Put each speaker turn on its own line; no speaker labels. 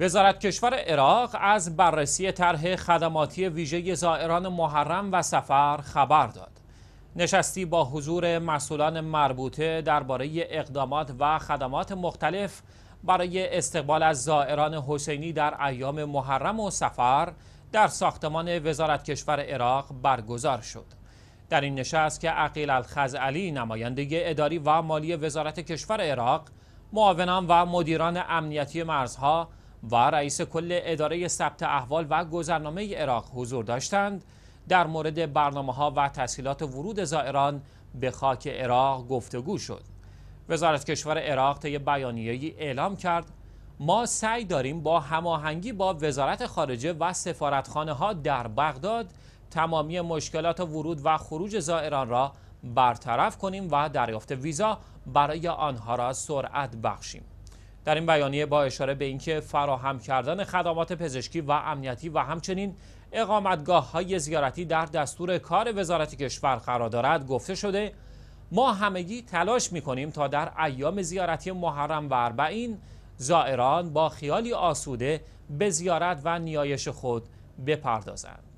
وزارت کشور عراق از بررسی طرح خدماتی ویژه زائران محرم و سفر خبر داد. نشستی با حضور مسئولان مربوطه درباره اقدامات و خدمات مختلف برای استقبال از زائران حسینی در ایام محرم و سفر در ساختمان وزارت کشور عراق برگزار شد. در این نشست که عقیل الخزعلی نماینده اداری و مالی وزارت کشور عراق، معاونان و مدیران امنیتی مرزها و رئیس کل اداره ثبت احوال و گذرنامه عراق حضور داشتند در مورد برنامه ها و تسهیلات ورود زائران به خاک عراق گفتگو شد وزارت کشور عراق طی بیانیه‌ای اعلام کرد ما سعی داریم با هماهنگی با وزارت خارجه و سفارتخانه ها در بغداد تمامی مشکلات ورود و خروج زائران را برطرف کنیم و دریافت ویزا برای آنها را سرعت بخشیم در این بیانیه با اشاره به اینکه فراهم کردن خدمات پزشکی و امنیتی و همچنین اقامتگاه های زیارتی در دستور کار وزارت کشور قرار دارد گفته شده ما همگی تلاش می کنیم تا در ایام زیارتی محرم و اربعین زائران با خیالی آسوده به زیارت و نیایش خود بپردازند.